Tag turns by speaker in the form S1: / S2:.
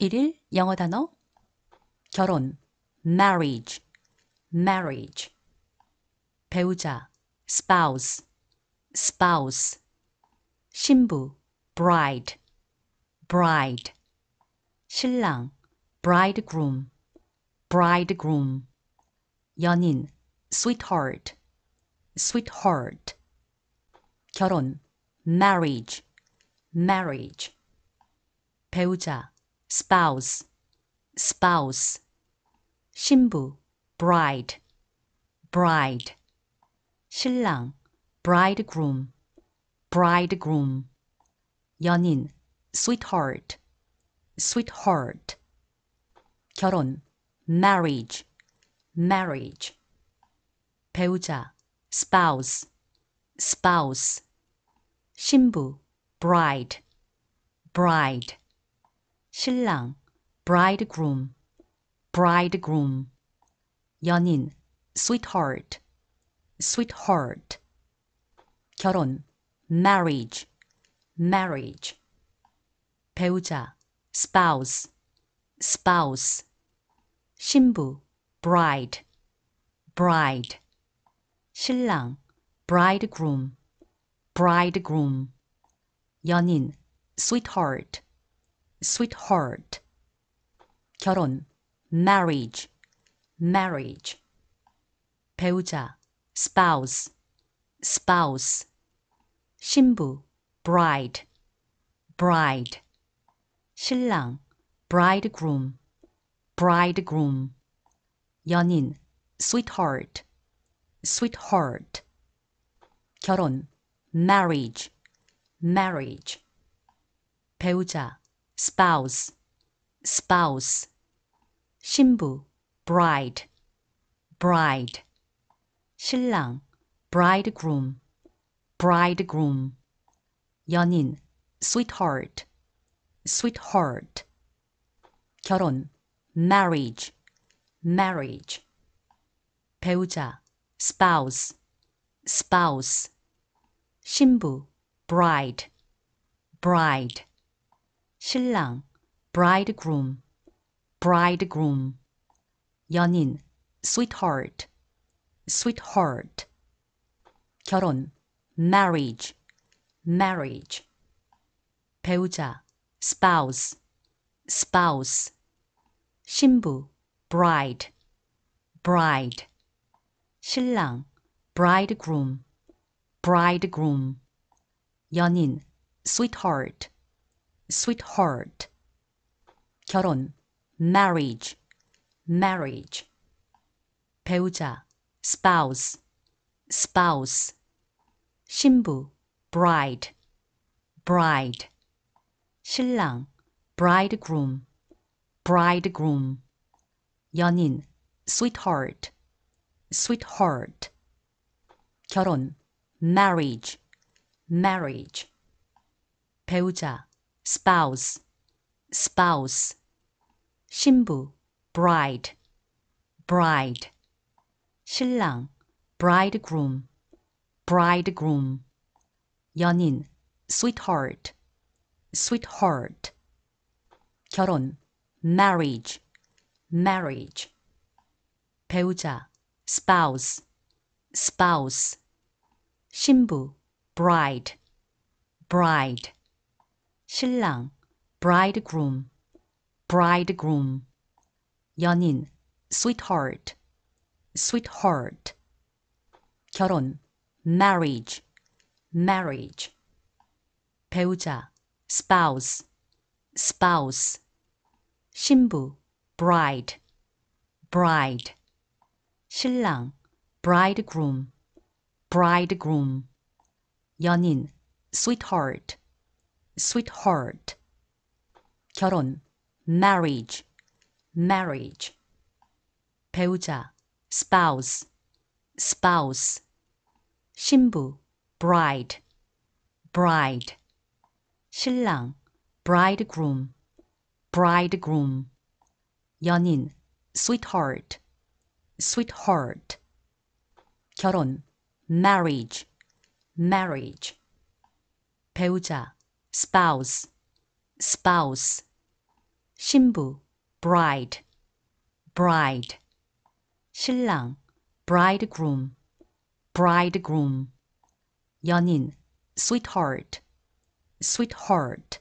S1: 1일 영어 단어 결혼 marriage marriage 배우자 spouse spouse 신부 bride bride 신랑 bridegroom bridegroom 연인 sweetheart sweetheart 결혼 marriage marriage 배우자 spouse, spouse, 신부, bride, bride, 신랑, bridegroom, bridegroom, 연인, sweetheart, sweetheart, 결혼, marriage, marriage, 배우자, spouse, spouse, 신부, bride, bride, 신랑 bridegroom bridegroom 연인 sweetheart sweetheart 결혼 marriage marriage 배우자 spouse spouse 신부 bride bride 신랑 bridegroom bridegroom 연인 sweetheart sweetheart 결혼 marriage marriage 배우자 spouse spouse 신부 bride bride 신랑 bridegroom bridegroom 연인 sweetheart sweetheart 결혼 marriage marriage 배우자 spouse, spouse, 신부, bride, bride, 신랑, bridegroom, bridegroom, 연인, sweetheart, sweetheart, 결혼, marriage, marriage, 배우자, spouse, spouse, 신부, bride, bride, 신랑 bridegroom, bridegroom 연인 sweetheart, sweetheart 결혼 marriage, marriage 배우자 spouse, spouse 신부 bride, bride 신랑 bridegroom, bridegroom 연인 sweetheart sweetheart 결혼 marriage marriage 배우자 spouse spouse 신부 bride bride 신랑 bridegroom bridegroom 연인 sweetheart sweetheart 결혼 marriage marriage 배우자 spouse, spouse, 신부, bride, bride, 신랑, bridegroom, bridegroom, 연인, sweetheart, sweetheart, 결혼, marriage, marriage, 배우자, spouse, spouse, 신부, bride, bride, 신랑 bridegroom bridegroom 연인 sweetheart sweetheart 결혼 marriage marriage 배우자 spouse spouse 신부 bride bride 신랑 bridegroom bridegroom 연인 sweetheart sweetheart 결혼 marriage marriage 배우자 spouse spouse 신부 bride bride 신랑 bridegroom bridegroom 연인 sweetheart sweetheart 결혼 marriage marriage 배우자 spouse, spouse, 신부, bride, bride, 신랑, bridegroom, bridegroom, 연인, sweetheart, sweetheart.